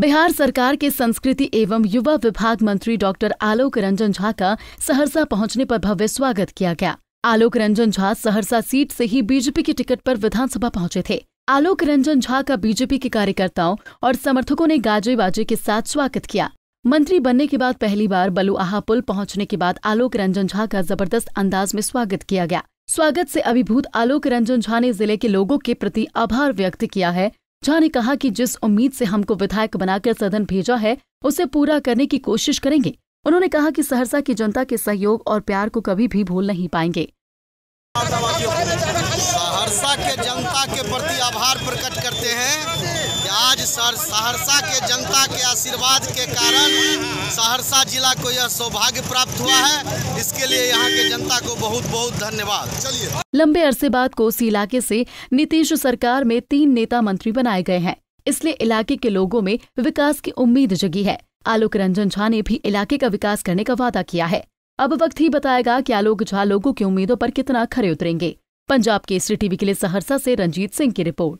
बिहार सरकार के संस्कृति एवं युवा विभाग मंत्री डॉक्टर आलोक रंजन झा का सहरसा पहुंचने पर भव्य स्वागत किया गया आलोक रंजन झा सहरसा सीट से ही बीजेपी के टिकट पर विधानसभा पहुंचे थे आलोक रंजन झा का बीजेपी के कार्यकर्ताओं और समर्थकों ने गाजे बाजे के साथ स्वागत किया मंत्री बनने के बाद पहली बार बलुआहा पुल पहुंचने के बाद आलोक रंजन झा का जबरदस्त अंदाज में स्वागत किया गया स्वागत से अभिभूत आलोक रंजन झा ने जिले के लोगों के प्रति आभार व्यक्त किया है झा ने कहा कि जिस उम्मीद से हमको विधायक बनाकर सदन भेजा है उसे पूरा करने की कोशिश करेंगे उन्होंने कहा कि सहरसा की जनता के सहयोग और प्यार को कभी भी भूल नहीं पाएंगे सहरसा के जनता के प्रति आभार प्रकट करते हैं आज सर सहरसा के जनता के आशीर्वाद के कारण सहरसा जिला को यह सौभाग्य प्राप्त हुआ है इसके लिए यहाँ के जनता को बहुत बहुत धन्यवाद चलिए लंबे अरसे बाद कोसी इलाके से नीतीश सरकार में तीन नेता मंत्री बनाए गए हैं इसलिए इलाके के लोगों में विकास की उम्मीद जगी है आलोक रंजन झा ने भी इलाके का विकास करने का वादा किया है अब वक्त ही बताएगा कि आलोक झा लोगों की उम्मीदों पर कितना खरे उतरेंगे पंजाब केसरी टीवी के लिए सहरसा से रंजीत सिंह की रिपोर्ट